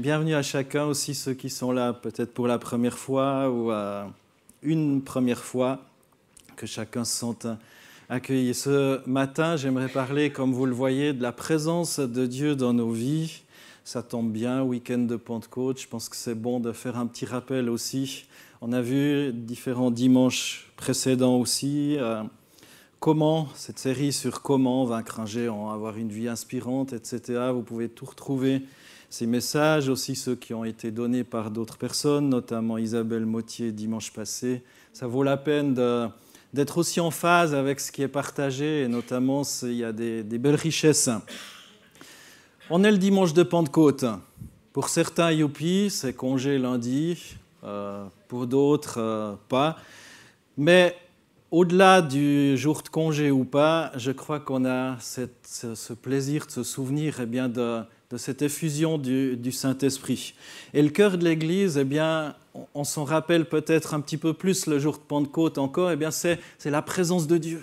Bienvenue à chacun, aussi ceux qui sont là peut-être pour la première fois ou une première fois, que chacun se sente accueilli. Ce matin, j'aimerais parler, comme vous le voyez, de la présence de Dieu dans nos vies. Ça tombe bien, week-end de Pentecôte, je pense que c'est bon de faire un petit rappel aussi. On a vu différents dimanches précédents aussi. Euh, comment, cette série sur comment vaincre un géant, avoir une vie inspirante, etc. Vous pouvez tout retrouver ces messages, aussi ceux qui ont été donnés par d'autres personnes, notamment Isabelle Mottier dimanche passé. Ça vaut la peine d'être aussi en phase avec ce qui est partagé, et notamment s'il y a des, belles richesses. On est le dimanche de Pentecôte. Pour certains, youpi, c'est congé lundi, euh, pour d'autres, euh, pas. Mais au-delà du jour de congé ou pas, je crois qu'on a ce, plaisir de se souvenir eh bien, de, de cette effusion du, Saint-Esprit. Et le cœur de l'Église, eh bien, on, s'en rappelle peut-être un petit peu plus le jour de Pentecôte encore, eh bien, c'est la présence de Dieu.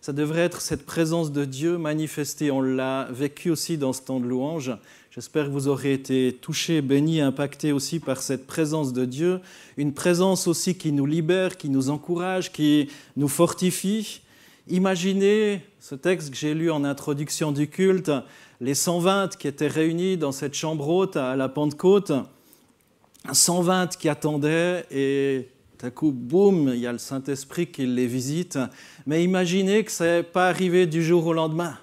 Ça devrait être cette présence de Dieu manifestée. On l'a vécu aussi dans ce temps de louange. J'espère que vous aurez été touchés, bénis, impactés aussi par cette présence de Dieu. Une présence aussi qui nous libère, qui nous encourage, qui nous fortifie Imaginez ce texte que j'ai lu en introduction du culte, les 120 qui étaient réunis dans cette chambre haute à la Pentecôte, 120 qui attendaient et d'un coup, boum, il y a le Saint-Esprit qui les visite. Mais imaginez que ce n'est pas arrivé du jour au lendemain.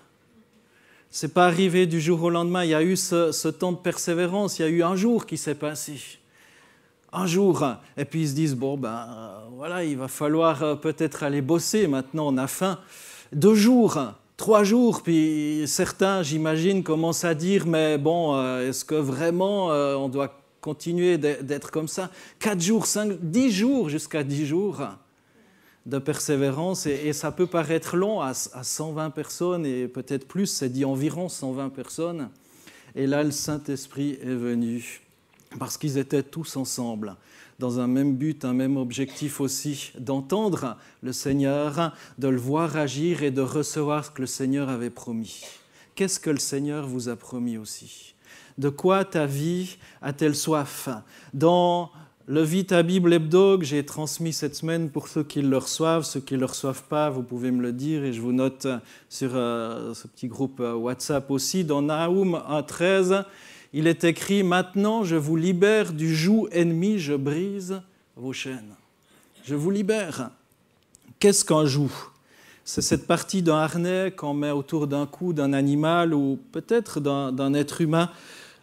Ce n'est pas arrivé du jour au lendemain. Il y a eu ce temps de persévérance, il y a eu un jour qui s'est passé un jour. Et puis ils se disent, bon, ben voilà, il va falloir euh, peut-être aller bosser, maintenant on a faim. Deux jours, trois jours, puis certains, j'imagine, commencent à dire, mais bon, euh, est-ce que vraiment euh, on doit continuer d'être comme ça Quatre jours, cinq, dix jours, jusqu'à dix jours de persévérance, et, ça peut paraître long à, 120 personnes, et peut-être plus, c'est dit environ 120 personnes. Et là, le Saint-Esprit est venu parce qu'ils étaient tous ensemble, dans un même but, un même objectif aussi, d'entendre le Seigneur, de le voir agir et de recevoir ce que le Seigneur avait promis. Qu'est-ce que le Seigneur vous a promis aussi De quoi ta vie a-t-elle soif Dans le Vita Bible Hebdo que j'ai transmis cette semaine pour ceux qui le reçoivent, ceux qui ne le reçoivent pas, vous pouvez me le dire et je vous note sur euh, ce petit groupe euh, WhatsApp aussi, dans Nahum 1.13, il est écrit, maintenant je vous libère du joug ennemi, je brise vos chaînes. Je vous libère. Qu'est-ce qu'un joug C'est cette partie d'un harnais qu'on met autour d'un cou d'un animal ou peut-être d'un être humain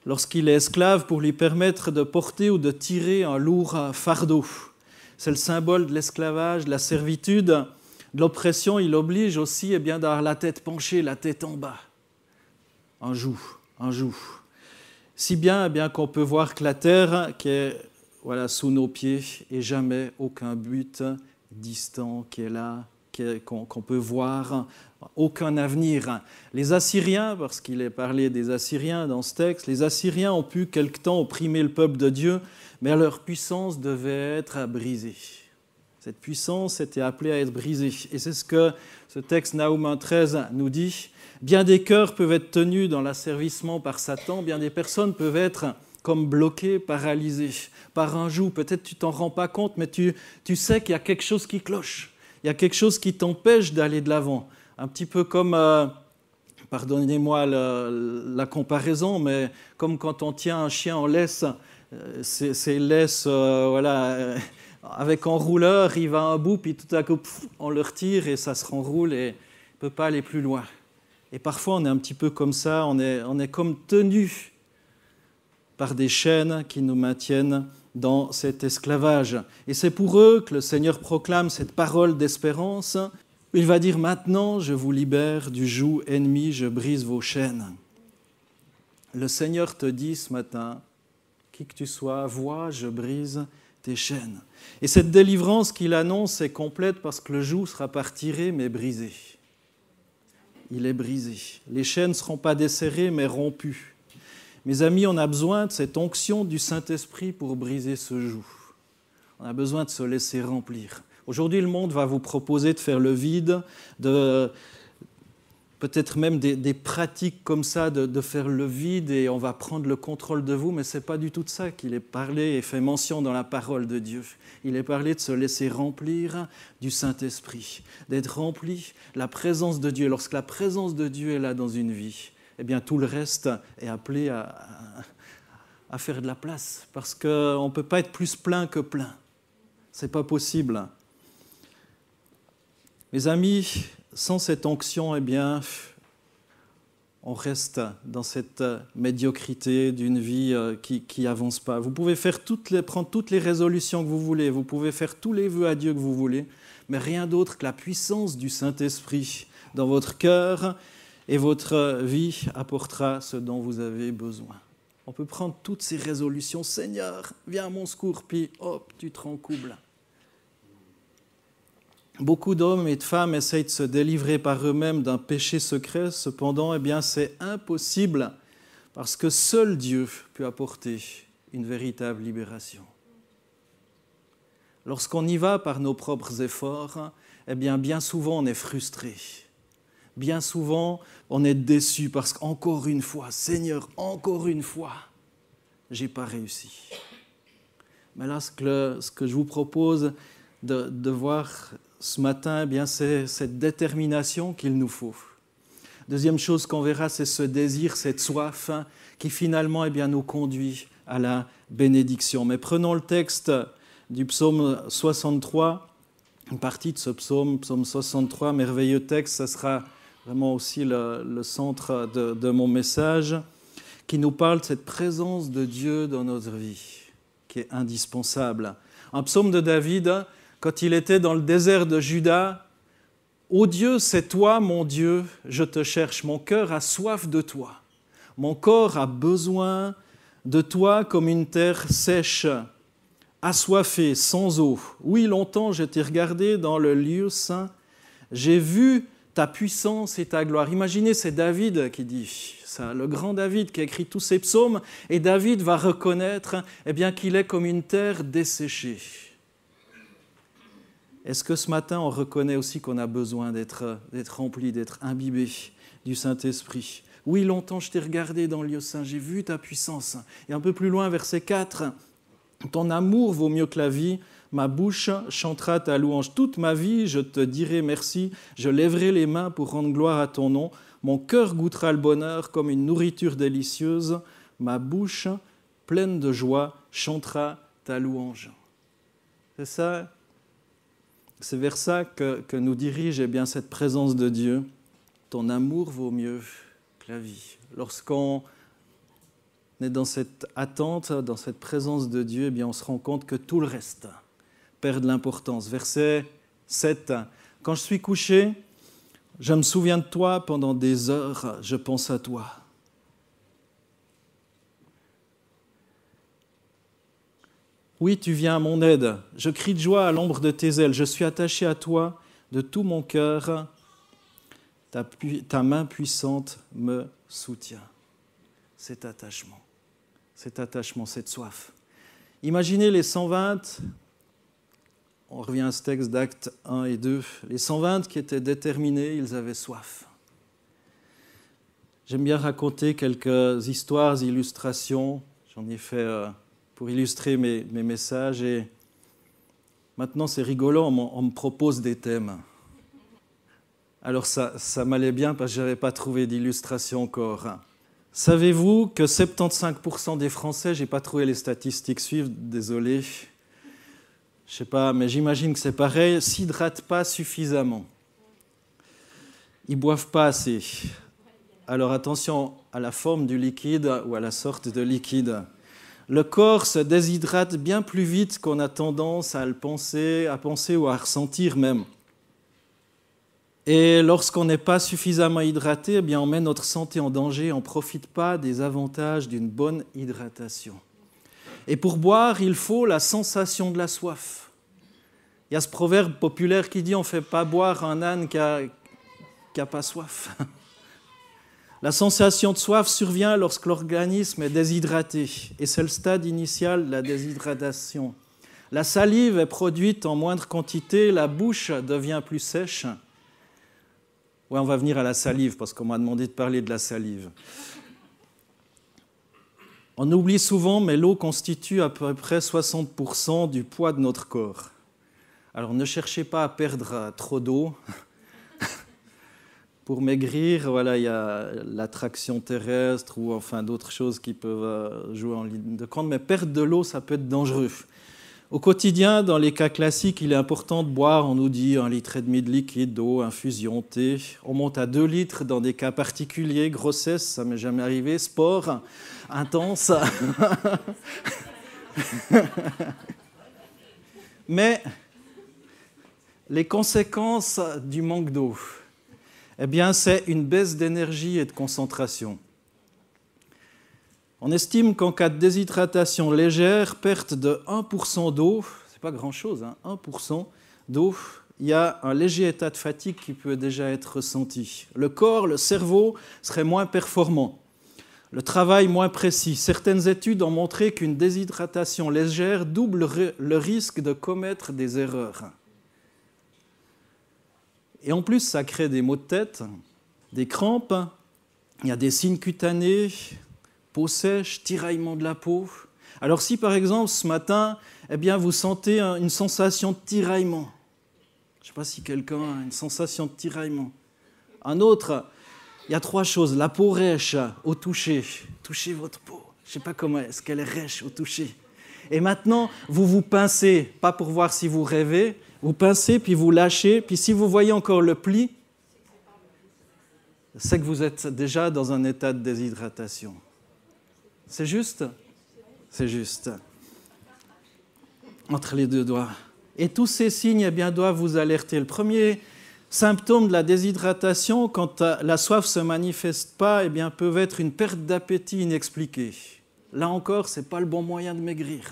lorsqu'il est esclave pour lui permettre de porter ou de tirer un lourd fardeau. C'est le symbole de l'esclavage, de la servitude, de l'oppression. Il oblige aussi eh bien, d'avoir la tête penchée, la tête en bas. Un joug, un joug. Si bien, eh bien qu'on peut voir que la terre qui est voilà, sous nos pieds et jamais aucun but distant qui est là, qu'on peut voir, aucun avenir. Les Assyriens, parce qu'il est parlé des Assyriens dans ce texte, les Assyriens ont pu quelque temps opprimer le peuple de Dieu, mais leur puissance devait être brisée. Cette puissance était appelée à être brisée. Et c'est ce que ce texte Naouman 13 nous dit. Bien des cœurs peuvent être tenus dans l'asservissement par Satan, bien des personnes peuvent être comme bloquées, paralysées par un joug. Peut-être tu t'en rends pas compte, mais tu, tu sais qu'il y a quelque chose qui cloche. Il y a quelque chose qui t'empêche d'aller de l'avant. Un petit peu comme... Euh, pardonnez-moi la, comparaison, mais comme quand on tient un chien en laisse, euh, c'est laisse, euh, voilà, avec un rouleur, il va à un bout, puis tout à coup, on le retire et ça se renroule et ne peut pas aller plus loin. Et parfois, on est un petit peu comme ça, on est, on est comme tenu par des chaînes qui nous maintiennent dans cet esclavage. Et c'est pour eux que le Seigneur proclame cette parole d'espérance. Il va dire maintenant, je vous libère du joug ennemi, je brise vos chaînes. Le Seigneur te dit ce matin, qui que tu sois, vois, je brise tes chaînes. Et cette délivrance qu'il annonce est complète parce que le joug sera partiré mais brisé. Il est brisé. Les chaînes ne seront pas desserrées mais rompues. Mes amis, on a besoin de cette onction du Saint-Esprit pour briser ce joug. On a besoin de se laisser remplir. Aujourd'hui, le monde va vous proposer de faire le vide, de peut-être même des, pratiques comme ça de, faire le vide et on va prendre le contrôle de vous, mais ce n'est pas du tout de ça qu'il est parlé et fait mention dans la parole de Dieu. Il est parlé de se laisser remplir du Saint-Esprit, d'être rempli, la présence de Dieu. Lorsque la présence de Dieu est là dans une vie, eh bien tout le reste est appelé à, à, à faire de la place, parce qu'on ne peut pas être plus plein que plein. Ce n'est pas possible. Mes amis, sans cette onction, eh bien, on reste dans cette médiocrité d'une vie euh, qui avance pas. Vous pouvez faire toutes les, prendre toutes les résolutions que vous voulez, vous pouvez faire tous les vœux à Dieu que vous voulez, mais rien d'autre que la puissance du Saint-Esprit dans votre cœur et votre vie apportera ce dont vous avez besoin. On peut prendre toutes ces résolutions, Seigneur, viens à mon secours, puis hop, tu te rends Beaucoup d'hommes et de femmes essayent de se délivrer par eux-mêmes d'un péché secret, cependant, eh bien, c'est impossible parce que seul Dieu peut apporter une véritable libération. Lorsqu'on y va par nos propres efforts, eh bien, bien souvent, on est frustré. Bien souvent, on est déçu parce qu'encore une fois, Seigneur, encore une fois, j'ai pas réussi. Mais là, ce que, je vous propose de voir ce matin, eh bien c'est cette détermination qu'il nous faut. Deuxième chose qu'on verra, c'est ce désir, cette soif hein, qui finalement et eh bien, nous conduit à la bénédiction. Mais prenons le texte du psaume 63, une partie de ce psaume, psaume 63, merveilleux texte, ça sera vraiment aussi le, centre de, mon message, qui nous parle de cette présence de Dieu dans notre vie, qui est indispensable. Un psaume de David quand il était dans le désert de Juda, Ô oh Dieu, c'est toi mon Dieu, je te cherche, mon cœur a soif de toi, mon corps a besoin de toi comme une terre sèche, assoiffée, sans eau. Oui, longtemps j'ai été regardé dans le lieu saint, j'ai vu ta puissance et ta gloire. Imaginez, c'est David qui dit ça, le grand David qui a écrit tous ces psaumes, et David va reconnaître eh bien qu'il est comme une terre desséchée. Est-ce que ce matin, on reconnaît aussi qu'on a besoin d'être rempli, d'être imbibé du Saint-Esprit Oui, longtemps je t'ai regardé dans le lieu saint, j'ai vu ta puissance. Et un peu plus loin, verset 4, Ton amour vaut mieux que la vie, ma bouche chantera ta louange. Toute ma vie, je te dirai merci, je lèverai les mains pour rendre gloire à ton nom. Mon cœur goûtera le bonheur comme une nourriture délicieuse, ma bouche pleine de joie chantera ta louange. C'est ça c'est vers ça que, nous dirige eh bien, cette présence de Dieu. Ton amour vaut mieux que la vie. Lorsqu'on est dans cette attente, dans cette présence de Dieu, eh bien, on se rend compte que tout le reste perd de l'importance. Verset 7. Quand je suis couché, je me souviens de toi pendant des heures, je pense à toi. Oui, tu viens à mon aide. Je crie de joie à l'ombre de tes ailes. Je suis attaché à toi de tout mon cœur. Ta, main puissante me soutient. Cet attachement, cet attachement, cette soif. Imaginez les 120, on revient à ce texte d'actes 1 et 2, les 120 qui étaient déterminés, ils avaient soif. J'aime bien raconter quelques histoires, illustrations. J'en ai fait euh, pour illustrer mes, messages. Et maintenant, c'est rigolo, on, me propose des thèmes. Alors ça, ça m'allait bien parce que je n'avais pas trouvé d'illustration encore. Savez-vous que 75% des Français, j'ai pas trouvé les statistiques suivantes, désolé, je sais pas, mais j'imagine que c'est pareil, s'hydratent pas suffisamment. Ils boivent pas assez. Alors attention à la forme du liquide ou à la sorte de liquide. Le corps se déshydrate bien plus vite qu'on a tendance à le penser, à penser ou à ressentir même. Et lorsqu'on n'est pas suffisamment hydraté, eh bien on met notre santé en danger, on ne profite pas des avantages d'une bonne hydratation. Et pour boire, il faut la sensation de la soif. Il y a ce proverbe populaire qui dit on ne fait pas boire un âne qui n'a pas soif. La sensation de soif survient lorsque l'organisme est déshydraté, et c'est le stade initial de la déshydratation. La salive est produite en moindre quantité, la bouche devient plus sèche. Ouais, on va venir à la salive, parce qu'on m'a demandé de parler de la salive. On oublie souvent, mais l'eau constitue à peu près 60% du poids de notre corps. Alors ne cherchez pas à perdre trop d'eau, pour maigrir, voilà, il y a l'attraction terrestre ou enfin d'autres choses qui peuvent euh, jouer en ligne de compte. Mais perdre de l'eau, ça peut être dangereux. Au quotidien, dans les cas classiques, il est important de boire, on nous dit, un litre et demi de liquide, d'eau, infusion, thé. On monte à deux litres dans des cas particuliers, grossesse, ça m'est jamais arrivé, sport, intense. Mais les conséquences du manque d'eau eh bien, c'est une baisse d'énergie et de concentration. On estime qu'en cas de déshydratation légère, perte de 1% d'eau, c'est pas grand-chose, 1% hein, d'eau, il y a un léger état de fatigue qui peut déjà être ressenti. Le corps, le cerveau serait moins performant, le travail moins précis. Certaines études ont montré qu'une déshydratation légère double le risque de commettre des erreurs. Et en plus, ça crée des maux de tête, des crampes, il y a des signes cutanés, peau sèche, tiraillement de la peau. Alors si par exemple ce matin, eh bien vous sentez une sensation de tiraillement, je ne sais pas si quelqu'un a une sensation de tiraillement. Un autre, il y a trois choses. La peau rêche au toucher. Touchez votre peau. Je ne sais pas comment est-ce qu'elle est rêche au toucher. Et maintenant, vous vous pincez, pas pour voir si vous rêvez, vous pincez, puis vous lâchez, puis si vous voyez encore le pli, c'est que vous êtes déjà dans un état de déshydratation. C'est juste C'est juste. Entre les deux doigts. Et tous ces signes eh bien, doivent vous alerter. Le premier symptôme de la déshydratation, quand euh, la soif ne se manifeste pas, eh bien, peuvent être une perte d'appétit inexpliquée. Là encore, ce n'est pas le bon moyen de maigrir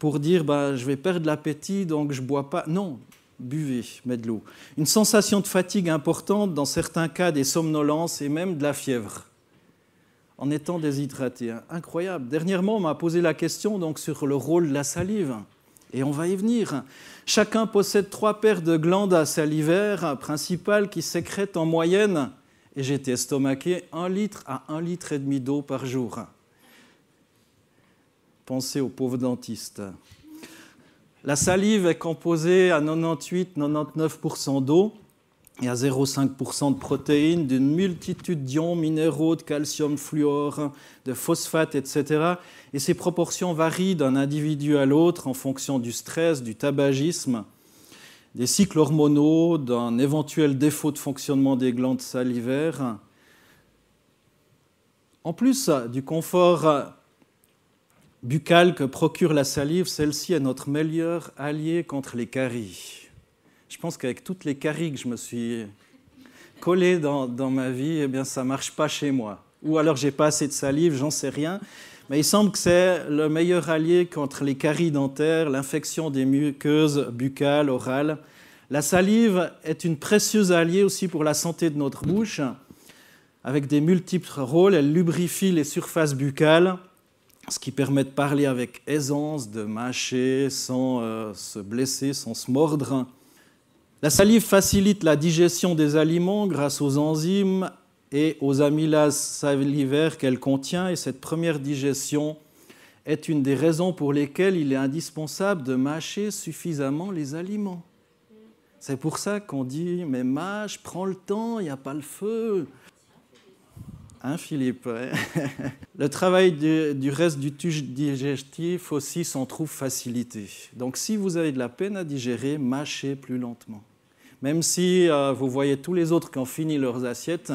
pour dire bah, je vais perdre l'appétit, donc je bois pas. Non, buvez, mettez de l'eau. Une sensation de fatigue importante, dans certains cas des somnolences et même de la fièvre, en étant déshydraté. Hein. Incroyable. Dernièrement, on m'a posé la question donc, sur le rôle de la salive. Et on va y venir. Chacun possède trois paires de glandes à principales qui sécrètent en moyenne, et j'étais estomaqué, un litre à un litre et demi d'eau par jour. Pensez aux pauvres dentistes. La salive est composée à 98-99% d'eau et à 0,5% de protéines, d'une multitude d'ions, minéraux, de calcium, fluor, de phosphate, etc. Et ces proportions varient d'un individu à l'autre en fonction du stress, du tabagisme, des cycles hormonaux, d'un éventuel défaut de fonctionnement des glandes salivaires. En plus du confort buccale que procure la salive, celle-ci est notre meilleur allié contre les caries. Je pense qu'avec toutes les caries que je me suis collées dans, ma vie, eh bien, ça marche pas chez moi. Ou alors j'ai pas assez de salive, j'en sais rien. Mais il semble que c'est le meilleur allié contre les caries dentaires, l'infection des muqueuses buccales, orales. La salive est une précieuse alliée aussi pour la santé de notre bouche. Avec des multiples rôles, elle lubrifie les surfaces buccales, ce qui permet de parler avec aisance, de mâcher sans euh, se blesser, sans se mordre. La salive facilite la digestion des aliments grâce aux enzymes et aux amylases salivaires qu'elle contient, et cette première digestion est une des raisons pour lesquelles il est indispensable de mâcher suffisamment les aliments. C'est pour ça qu'on dit, mais mâche, prends le temps, il n'y a pas le feu, Hein, Philippe Le travail du, reste du tube digestif aussi s'en trouve facilité. Donc, si vous avez de la peine à digérer, mâchez plus lentement. Même si euh, vous voyez tous les autres qui ont fini leurs assiettes,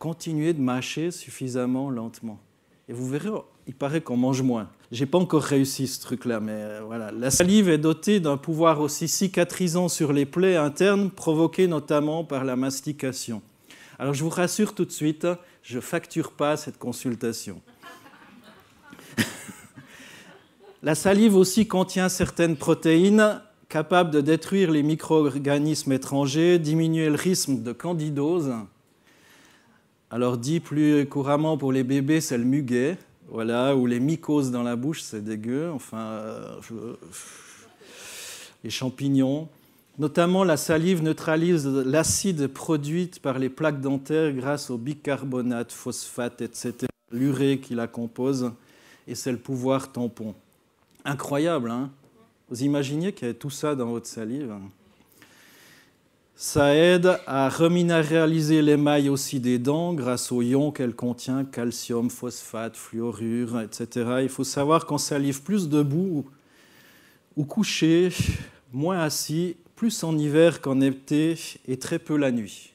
continuez de mâcher suffisamment lentement. Et vous verrez, il paraît qu'on mange moins. J'ai pas encore réussi ce truc-là, mais euh, voilà. La salive est dotée d'un pouvoir aussi cicatrisant sur les plaies internes, provoquées notamment par la mastication. Alors je vous rassure tout de suite, je facture pas cette consultation. La salive aussi contient certaines protéines capables de détruire les micro-organismes étrangers, diminuer le risque de candidose. Alors dit plus couramment pour les bébés, c'est le muguet, voilà, ou les mycoses dans la bouche, c'est dégueu, enfin, euh, les champignons. Notamment, la salive neutralise l'acide produite par les plaques dentaires grâce au bicarbonate, phosphate, etc., l'urée qui la compose, et c'est le pouvoir tampon. Incroyable, hein Vous imaginez qu'il y avait tout ça dans votre salive ça aide à reminéraliser l'émail aussi des dents grâce aux ions qu'elle contient, calcium, phosphate, fluorure, etc. Il faut savoir qu'en salive plus debout ou couché, moins assis, plus en hiver qu'en été et très peu la nuit.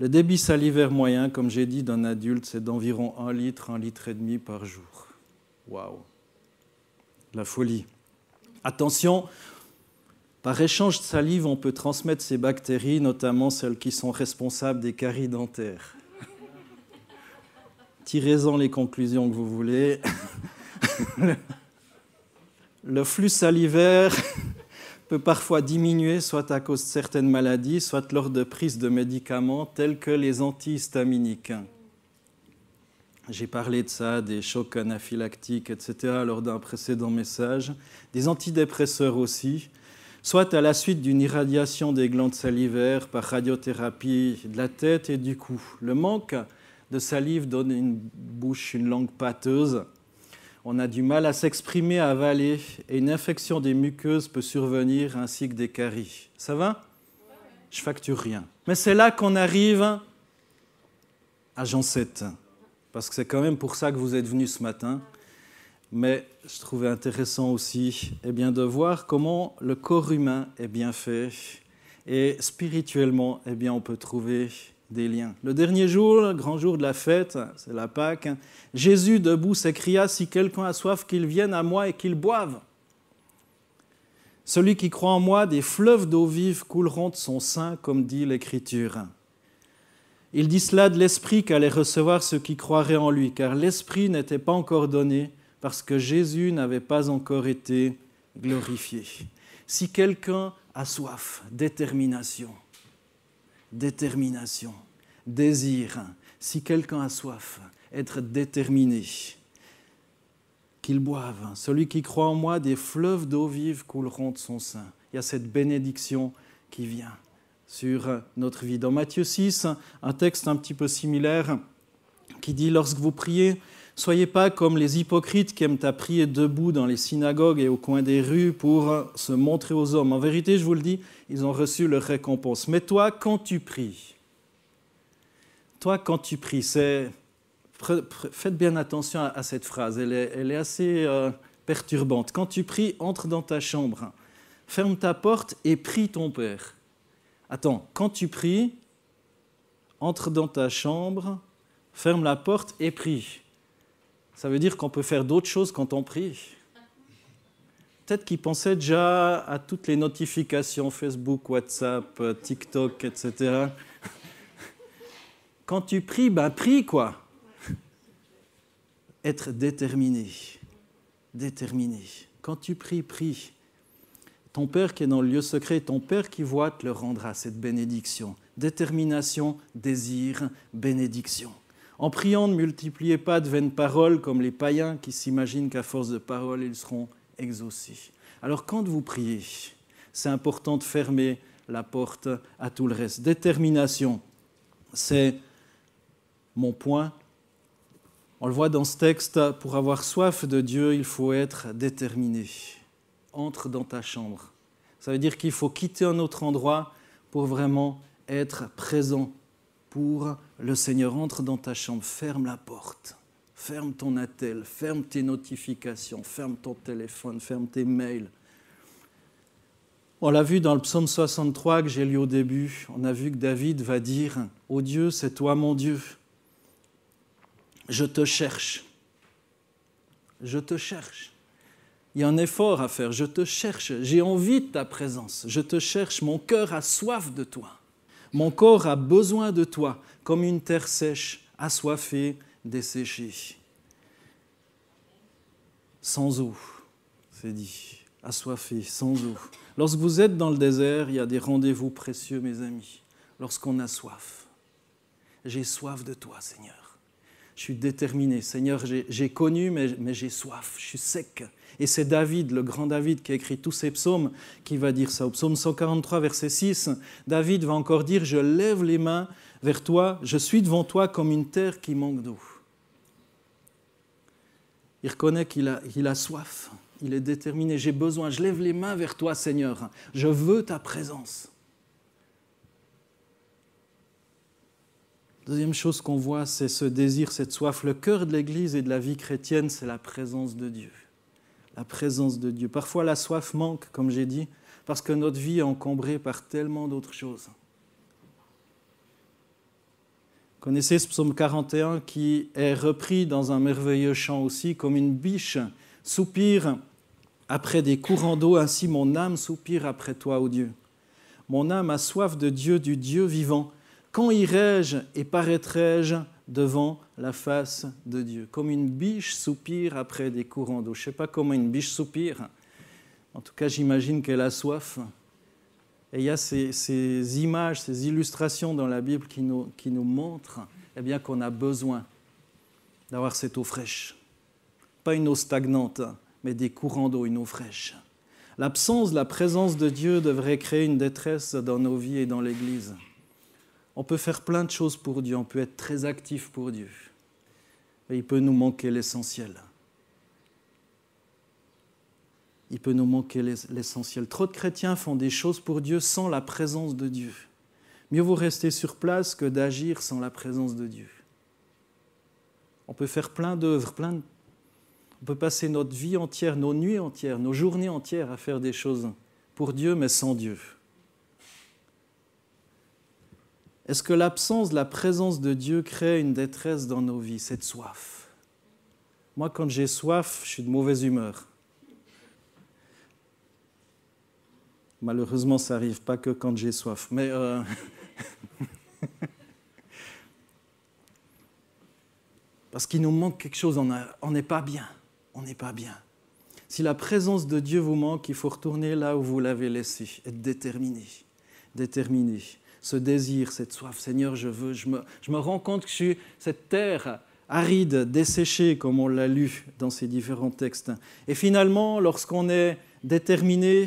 Le débit salivaire moyen, comme j'ai dit, d'un adulte, c'est d'environ 1 litre, 1 litre et demi par jour. Waouh La folie. Attention, par échange de salive, on peut transmettre ces bactéries, notamment celles qui sont responsables des caries dentaires. Tirez-en les conclusions que vous voulez. Le flux salivaire peut parfois diminuer soit à cause de certaines maladies, soit lors de prises de médicaments tels que les antihistaminiques. J'ai parlé de ça, des chocs anaphylactiques, etc., lors d'un précédent message, des antidépresseurs aussi, soit à la suite d'une irradiation des glandes salivaires par radiothérapie de la tête et du cou. Le manque de salive donne une bouche, une langue pâteuse, on a du mal à s'exprimer, à avaler, et une infection des muqueuses peut survenir ainsi que des caries. Ça va Je facture rien. Mais c'est là qu'on arrive à Jean 7, parce que c'est quand même pour ça que vous êtes venu ce matin. Mais je trouvais intéressant aussi et eh bien, de voir comment le corps humain est bien fait. Et spirituellement, et eh bien, on peut trouver liens. Le dernier jour, grand jour de la fête, c'est la Pâque, Jésus debout s'écria, Si quelqu'un a soif, qu'il vienne à moi et qu'il boive. Celui qui croit en moi, des fleuves d'eau vive couleront de son sein, comme dit l'Écriture. Il dit cela de l'Esprit qu'allait recevoir ceux qui croiraient en lui, car l'Esprit n'était pas encore donné, parce que Jésus n'avait pas encore été glorifié. Si quelqu'un a soif, détermination détermination, désir. Si quelqu'un a soif, être déterminé, qu'il boive. Celui qui croit en moi, des fleuves d'eau vive couleront de son sein. Il y a cette bénédiction qui vient sur notre vie. Dans Matthieu 6, un texte un petit peu similaire qui dit, lorsque vous priez, Soyez pas comme les hypocrites qui aiment à prier debout dans les synagogues et au coin des rues pour se montrer aux hommes. En vérité, je vous le dis, ils ont reçu leur récompense. Mais toi, quand tu pries, toi, quand tu pries, Faites bien attention à cette phrase, elle est, assez euh, perturbante. Quand tu pries, entre dans ta chambre, ferme ta porte et prie ton Père. Attends, quand tu pries, entre dans ta chambre, ferme la porte et prie. Ça veut dire qu'on peut faire d'autres choses quand on prie. Peut-être qu'il pensait déjà à toutes les notifications Facebook, WhatsApp, TikTok, etc. Quand tu pries, ben prie quoi. Être déterminé. Déterminé. Quand tu pries, prie. Ton Père qui est dans le lieu secret, ton Père qui voit te le rendra, cette bénédiction. Détermination, désir, bénédiction en priant ne multipliez pas de vaines paroles comme les païens qui s'imaginent qu'à force de paroles, ils seront exaucés. Alors quand vous priez, c'est important de fermer la porte à tout le reste. Détermination, c'est mon point. On le voit dans ce texte, pour avoir soif de Dieu, il faut être déterminé. Entre dans ta chambre. Ça veut dire qu'il faut quitter un autre endroit pour vraiment être présent pour le Seigneur entre dans ta chambre, ferme la porte, ferme ton attel, ferme tes notifications, ferme ton téléphone, ferme tes mails. On l'a vu dans le psaume 63 que j'ai lu au début, on a vu que David va dire ⁇ Ô oh Dieu, c'est toi mon Dieu, je te cherche, je te cherche. Il y a un effort à faire, je te cherche, j'ai envie de ta présence, je te cherche, mon cœur a soif de toi. Mon corps a besoin de toi, comme une terre sèche, assoiffée, desséchée. Sans eau, c'est dit, assoiffée, sans eau. Lorsque vous êtes dans le désert, il y a des rendez-vous précieux, mes amis, lorsqu'on a soif. J'ai soif de toi, Seigneur je suis déterminé. Seigneur, j'ai connu, mais, j'ai soif, je suis sec. Et c'est David, le grand David, qui a écrit tous ces psaumes, qui va dire ça. Au psaume 143, verset 6, David va encore dire, je lève les mains vers toi, je suis devant toi comme une terre qui manque d'eau. Il reconnaît qu'il il a soif, il est déterminé, j'ai besoin, je lève les mains vers toi, Seigneur, je veux ta présence. Deuxième chose qu'on voit, c'est ce désir, cette soif. Le cœur de l'Église et de la vie chrétienne, c'est la présence de Dieu. La présence de Dieu. Parfois, la soif manque, comme j'ai dit, parce que notre vie est encombrée par tellement d'autres choses. Vous connaissez ce psaume 41 qui est repris dans un merveilleux chant aussi, comme une biche soupire après des courants d'eau, ainsi mon âme soupire après toi, ô Dieu. Mon âme a soif de Dieu, du Dieu vivant. Quand irai-je et paraîtrai-je devant la face de Dieu Comme une biche soupire après des courants d'eau. Je ne sais pas comment une biche soupire. En tout cas, j'imagine qu'elle a soif. Et il y a ces, images, ces illustrations dans la Bible qui nous, montrent eh bien, qu'on a besoin d'avoir cette eau fraîche. Pas une eau stagnante, mais des courants d'eau, une eau fraîche. L'absence, la présence de Dieu devrait créer une détresse dans nos vies et dans l'Église. On peut faire plein de choses pour Dieu, on peut être très actif pour Dieu. Mais il peut nous manquer l'essentiel. Il peut nous manquer l'essentiel. Trop de chrétiens font des choses pour Dieu sans la présence de Dieu. Mieux vaut rester sur place que d'agir sans la présence de Dieu. On peut faire plein d'œuvres, plein on peut passer notre vie entière, nos nuits entières, nos journées entières à faire des choses pour Dieu mais sans Dieu. Est-ce que l'absence de la présence de Dieu crée une détresse dans nos vies, cette soif Moi, quand j'ai soif, je suis de mauvaise humeur. Malheureusement, ça n'arrive pas que quand j'ai soif. Mais euh, parce qu'il nous manque quelque chose, on n'est pas bien, on n'est pas bien. Si la présence de Dieu vous manque, il faut retourner là où vous l'avez laissé, être déterminé, déterminé ce désir, cette soif, Seigneur, je veux, je me, je me rends compte que je suis cette terre aride, desséchée, comme on l'a lu dans ces différents textes. Et finalement, lorsqu'on est déterminé,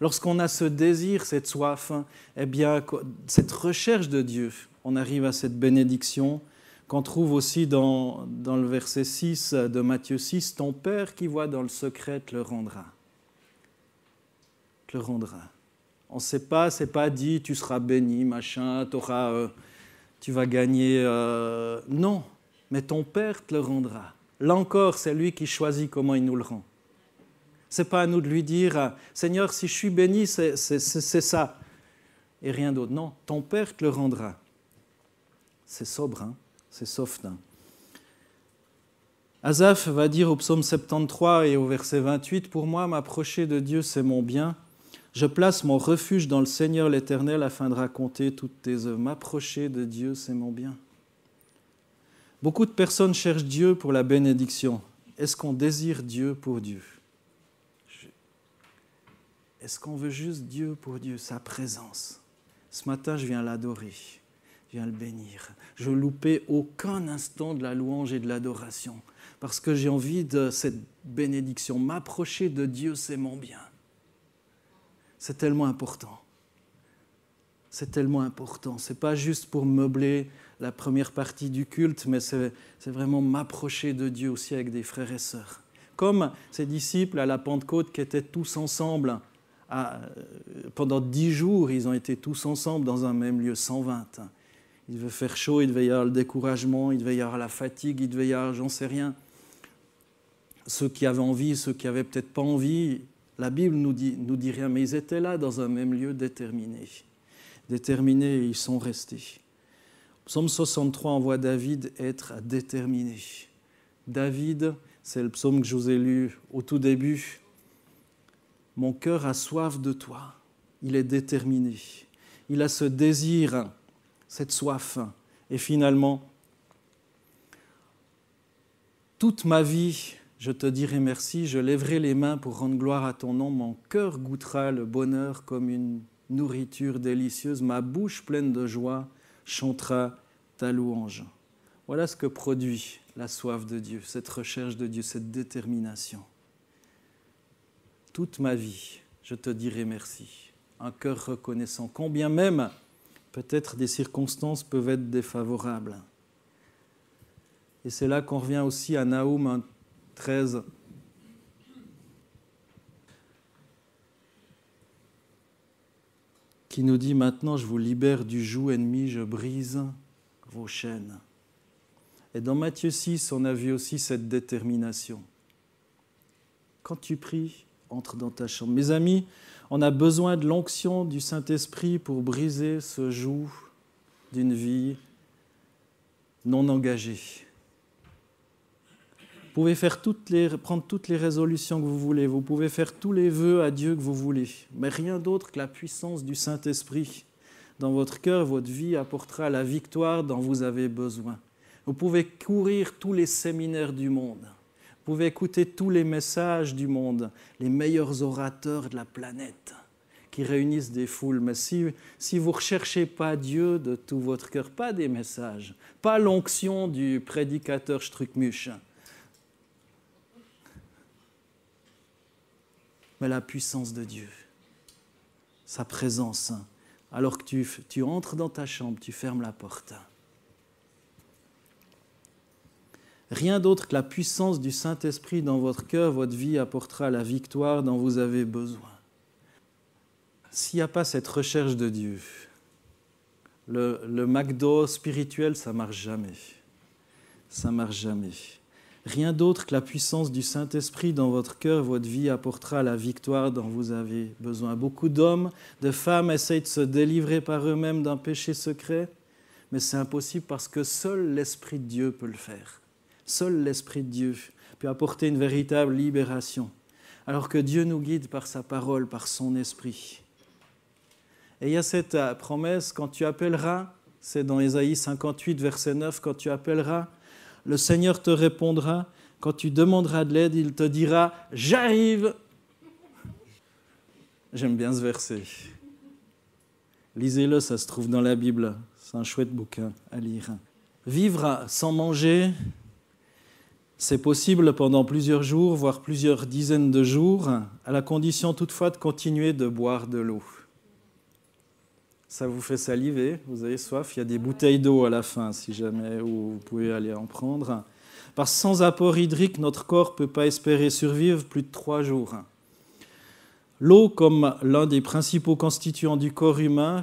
lorsqu'on a ce désir, cette soif, eh bien, cette recherche de Dieu, on arrive à cette bénédiction qu'on trouve aussi dans, dans, le verset 6 de Matthieu 6, Ton Père qui voit dans le secret te le rendra. Te le rendra. On ne sait pas, c'est pas dit, tu seras béni, machin, auras, euh, tu vas gagner. Euh, non, mais ton Père te le rendra. Là encore, c'est lui qui choisit comment il nous le rend. C'est pas à nous de lui dire, Seigneur, si je suis béni, c'est ça. Et rien d'autre. Non, ton Père te le rendra. C'est sobre, hein. c'est soft. Hein va dire au psaume 73 et au verset 28, Pour moi, m'approcher de Dieu, c'est mon bien, je place mon refuge dans le Seigneur l'Éternel afin de raconter toutes tes œuvres. M'approcher de Dieu, c'est mon bien. Beaucoup de personnes cherchent Dieu pour la bénédiction. Est-ce qu'on désire Dieu pour Dieu Est-ce qu'on veut juste Dieu pour Dieu, sa présence Ce matin, je viens l'adorer, je viens le bénir. Je ne loupais aucun instant de la louange et de l'adoration parce que j'ai envie de cette bénédiction. M'approcher de Dieu, c'est mon bien. C'est tellement important. C'est tellement important. C'est pas juste pour meubler la première partie du culte, mais c'est vraiment m'approcher de Dieu aussi avec des frères et sœurs. Comme ces disciples à la Pentecôte qui étaient tous ensemble, pendant dix jours, ils ont été tous ensemble dans un même lieu, 120. Il devait faire chaud, il devait y avoir le découragement, il devait y avoir la fatigue, il devait y avoir j'en sais rien. Ceux qui avaient envie, ceux qui avaient peut-être pas envie, la Bible nous dit, nous dit rien, mais ils étaient là dans un même lieu déterminé. Déterminés, ils sont restés. Psaume 63 envoie David être déterminé. David, c'est le psaume que je vous ai lu au tout début. Mon cœur a soif de toi. Il est déterminé. Il a ce désir, cette soif. Et finalement, toute ma vie, je te dirai merci, je lèverai les mains pour rendre gloire à ton nom, mon cœur goûtera le bonheur comme une nourriture délicieuse, ma bouche pleine de joie chantera ta louange. Voilà ce que produit la soif de Dieu, cette recherche de Dieu, cette détermination. Toute ma vie, je te dirai merci, un cœur reconnaissant, combien même peut-être des circonstances peuvent être défavorables. Et c'est là qu'on revient aussi à Naoum, 13. qui nous dit maintenant je vous libère du joug ennemi, je brise vos chaînes. Et dans Matthieu 6, on a vu aussi cette détermination. Quand tu pries, entre dans ta chambre. Mes amis, on a besoin de l'onction du Saint-Esprit pour briser ce joug d'une vie non engagée. Vous pouvez faire toutes les, prendre toutes les résolutions que vous voulez, vous pouvez faire tous les vœux à Dieu que vous voulez, mais rien d'autre que la puissance du Saint-Esprit. Dans votre cœur, votre vie apportera la victoire dont vous avez besoin. Vous pouvez courir tous les séminaires du monde. Vous pouvez écouter tous les messages du monde, les meilleurs orateurs de la planète qui réunissent des foules. Mais si, vous ne recherchez pas Dieu de tout votre cœur, pas des messages, pas l'onction du prédicateur Strucmuche, mais la puissance de Dieu, sa présence. Hein. Alors que tu, entres dans ta chambre, tu fermes la porte. Hein. Rien d'autre que la puissance du Saint-Esprit dans votre cœur, votre vie apportera la victoire dont vous avez besoin. S'il n'y a pas cette recherche de Dieu, le, le McDo spirituel, ça marche jamais. Ça marche jamais. Rien d'autre que la puissance du Saint-Esprit dans votre cœur, votre vie apportera la victoire dont vous avez besoin. Beaucoup d'hommes, de femmes essayent de se délivrer par eux-mêmes d'un péché secret, mais c'est impossible parce que seul l'Esprit de Dieu peut le faire. Seul l'Esprit de Dieu peut apporter une véritable libération, alors que Dieu nous guide par sa parole, par son Esprit. Et il y a cette euh, promesse, quand tu appelleras, c'est dans Ésaïe 58, verset 9, quand tu appelleras, le Seigneur te répondra. Quand tu demanderas de l'aide, il te dira J'arrive J'aime bien ce verset. Lisez-le, ça se trouve dans la Bible. C'est un chouette bouquin à lire. Vivre sans manger, c'est possible pendant plusieurs jours, voire plusieurs dizaines de jours, à la condition toutefois de continuer de boire de l'eau ça vous fait saliver, vous avez soif, il y a des bouteilles d'eau à la fin, si jamais, vous pouvez aller en prendre. Parce que sans apport hydrique, notre corps ne peut pas espérer survivre plus de trois jours. L'eau, comme l'un des principaux constituants du corps humain,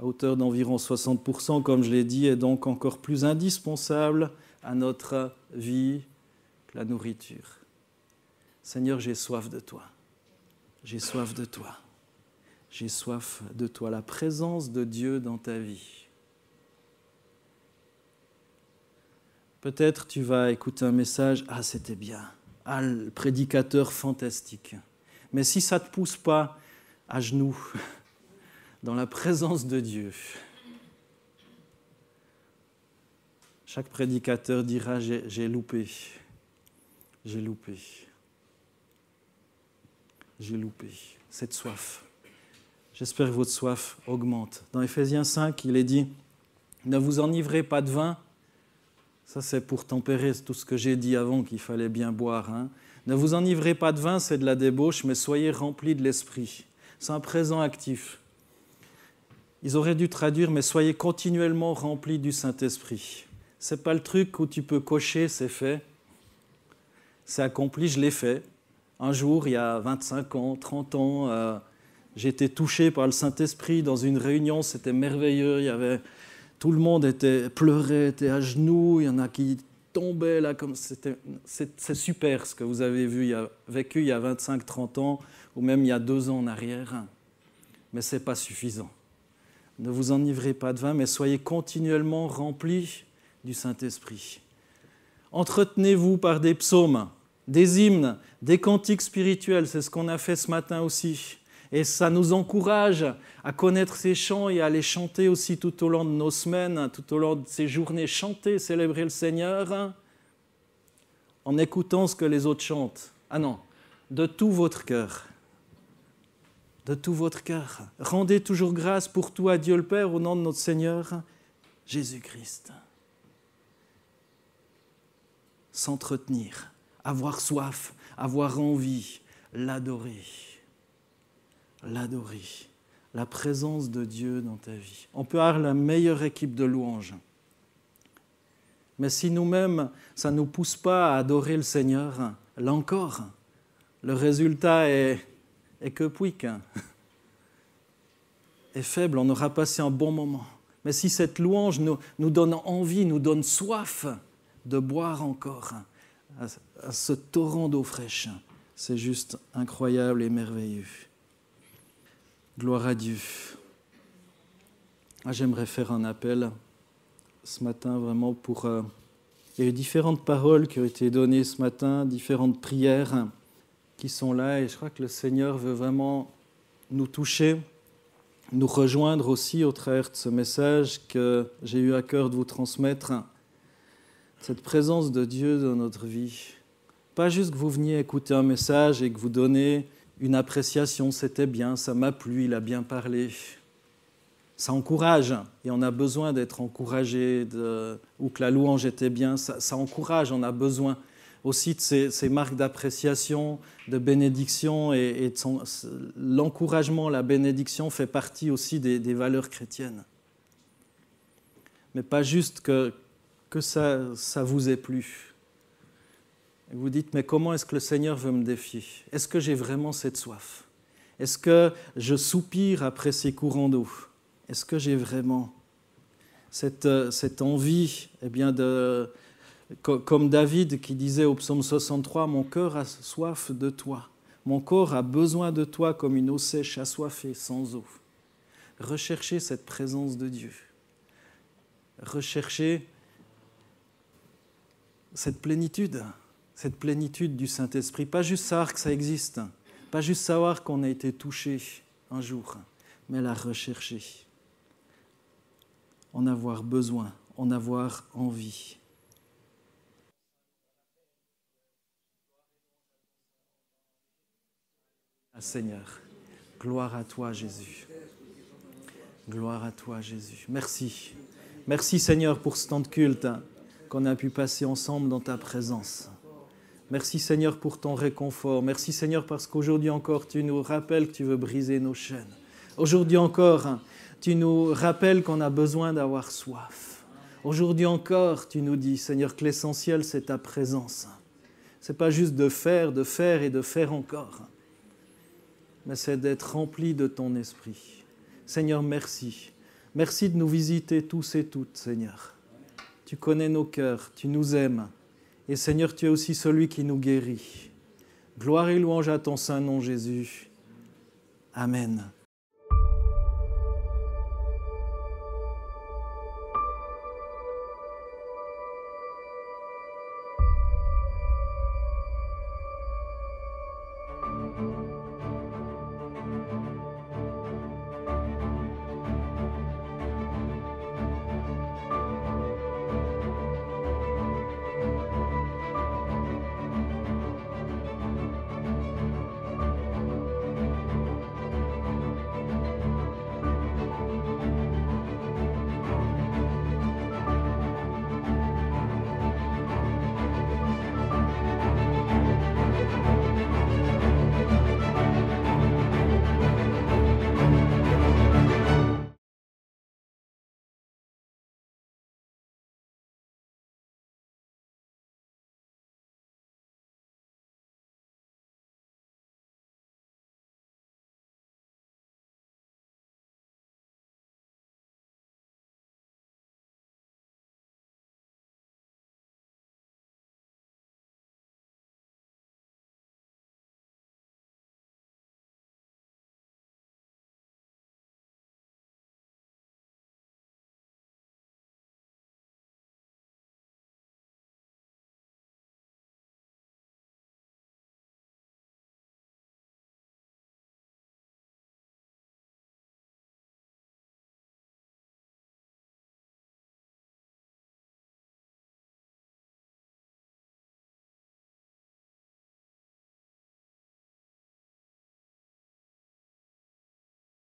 à hauteur d'environ 60%, comme je l'ai dit, est donc encore plus indispensable à notre vie que la nourriture. Seigneur, j'ai soif de toi. J'ai soif de toi. J'ai soif de toi, la présence de Dieu dans ta vie. Peut-être tu vas écouter un message, ah c'était bien, ah le prédicateur fantastique. Mais si ça ne te pousse pas à genoux, dans la présence de Dieu, chaque prédicateur dira j'ai loupé, j'ai loupé, j'ai loupé cette soif. J'espère que votre soif augmente. Dans Ephésiens 5, il est dit Ne vous enivrez pas de vin. Ça, c'est pour tempérer tout ce que j'ai dit avant qu'il fallait bien boire. Hein. Ne vous enivrez pas de vin, c'est de la débauche, mais soyez remplis de l'esprit. C'est un présent actif. Ils auraient dû traduire Mais soyez continuellement remplis du Saint-Esprit. C'est pas le truc où tu peux cocher, c'est fait. C'est accompli, je l'ai fait. Un jour, il y a 25 ans, 30 ans, euh, j'ai été touché par le Saint-Esprit dans une réunion, c'était merveilleux. Il y avait, tout le monde était pleurait, était à genoux. Il y en a qui tombaient là comme c'était, c'est, super ce que vous avez vu, il y a, vécu il y a 25-30 ans ou même il y a deux ans en arrière. Hein. Mais ce n'est pas suffisant. Ne vous enivrez pas de vin, mais soyez continuellement remplis du Saint-Esprit. Entretenez-vous par des psaumes, des hymnes, des cantiques spirituels. C'est ce qu'on a fait ce matin aussi et ça nous encourage à connaître ces chants et à les chanter aussi tout au long de nos semaines, hein, tout au long de ces journées. Chanter, célébrer le Seigneur hein, en écoutant ce que les autres chantent. Ah non, de tout votre cœur. De tout votre cœur. Rendez toujours grâce pour toi, à Dieu le Père au nom de notre Seigneur Jésus-Christ. S'entretenir, avoir soif, avoir envie, l'adorer l'adorer, la présence de Dieu dans ta vie. On peut avoir la meilleure équipe de louanges. Mais si nous-mêmes, ça ne nous pousse pas à adorer le Seigneur, là encore, le résultat est, que pouic, hein. est faible, on aura passé un bon moment. Mais si cette louange nous, donne envie, nous donne soif de boire encore à ce torrent d'eau fraîche, c'est juste incroyable et merveilleux. Gloire à Dieu. Ah, j'aimerais faire un appel ce matin vraiment pour... Euh, il y a différentes paroles qui ont été données ce matin, différentes prières qui sont là et je crois que le Seigneur veut vraiment nous toucher, nous rejoindre aussi au travers de ce message que j'ai eu à cœur de vous transmettre, cette présence de Dieu dans notre vie. Pas juste que vous veniez écouter un message et que vous donnez une appréciation, c'était bien, ça m'a plu, il a bien parlé. Ça encourage, et on a besoin d'être encouragé, ou que la louange était bien, ça, encourage, on a besoin aussi de ces, marques d'appréciation, de bénédiction, et, l'encouragement, la bénédiction fait partie aussi des, valeurs chrétiennes. Mais pas juste que, ça, ça vous ait plu, vous dites, mais comment est-ce que le Seigneur veut me défier Est-ce que j'ai vraiment cette soif Est-ce que je soupire après ces courants d'eau Est-ce que j'ai vraiment cette, euh, envie eh bien comme David qui disait au psaume 63, Mon cœur a soif de toi, mon corps a besoin de toi comme une eau sèche assoiffée, sans eau. Recherchez cette présence de Dieu. Recherchez cette plénitude cette plénitude du Saint-Esprit. Pas juste savoir que ça existe, pas juste savoir qu'on a été touché un jour, mais la rechercher, en avoir besoin, en avoir envie. Ah, Seigneur, gloire à toi Jésus. Gloire à toi Jésus. Merci. Merci Seigneur pour ce temps de culte qu'on a pu passer ensemble dans ta présence. Merci Seigneur pour ton réconfort. Merci Seigneur parce qu'aujourd'hui encore, tu nous rappelles que tu veux briser nos chaînes. Aujourd'hui encore, tu nous rappelles qu'on a besoin d'avoir soif. Aujourd'hui encore, tu nous dis, Seigneur, que l'essentiel, c'est ta présence. C'est pas juste de faire, de faire et de faire encore, mais c'est d'être rempli de ton esprit. Seigneur, merci. Merci de nous visiter tous et toutes, Seigneur. Tu connais nos cœurs, tu nous aimes. Et Seigneur, tu es aussi celui qui nous guérit. Gloire et louange à ton Saint-Nom, Jésus. Amen.